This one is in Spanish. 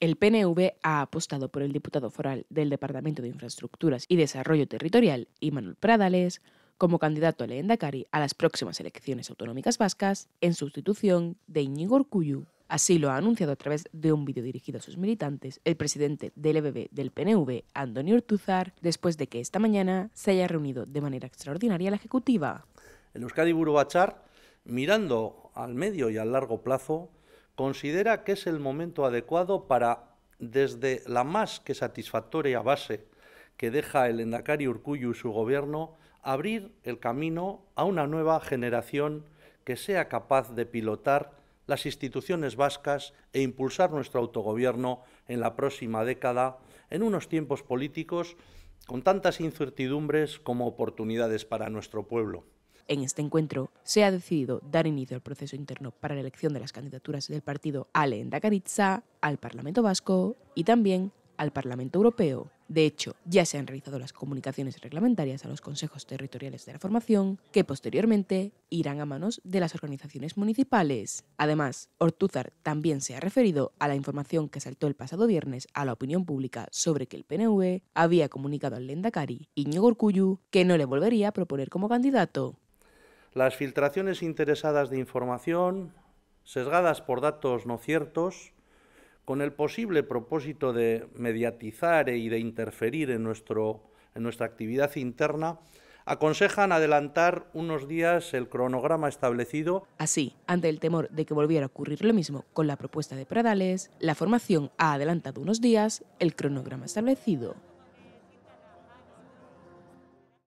El PNV ha apostado por el diputado foral del Departamento de Infraestructuras y Desarrollo Territorial, Imanol Pradales, como candidato a Cari a las próximas elecciones autonómicas vascas, en sustitución de Íñigo Urcuyu. Así lo ha anunciado a través de un vídeo dirigido a sus militantes el presidente del EBB del PNV, Antonio Urtuzar, después de que esta mañana se haya reunido de manera extraordinaria la Ejecutiva. El Euskadi Buru mirando al medio y al largo plazo, considera que es el momento adecuado para, desde la más que satisfactoria base que deja el Endacari Urcuyu y su gobierno, abrir el camino a una nueva generación que sea capaz de pilotar las instituciones vascas e impulsar nuestro autogobierno en la próxima década, en unos tiempos políticos con tantas incertidumbres como oportunidades para nuestro pueblo. En este encuentro se ha decidido dar inicio al proceso interno para la elección de las candidaturas del partido Ale Karitza al Parlamento Vasco y también al Parlamento Europeo. De hecho, ya se han realizado las comunicaciones reglamentarias a los consejos territoriales de la formación, que posteriormente irán a manos de las organizaciones municipales. Además, Ortúzar también se ha referido a la información que saltó el pasado viernes a la opinión pública sobre que el PNV había comunicado al Lendakari, Iñigo Urcuyu, que no le volvería a proponer como candidato. Las filtraciones interesadas de información, sesgadas por datos no ciertos, con el posible propósito de mediatizar e- y de interferir en, nuestro, en nuestra actividad interna, aconsejan adelantar unos días el cronograma establecido. Así, ante el temor de que volviera a ocurrir lo mismo con la propuesta de Pradales, la formación ha adelantado unos días el cronograma establecido.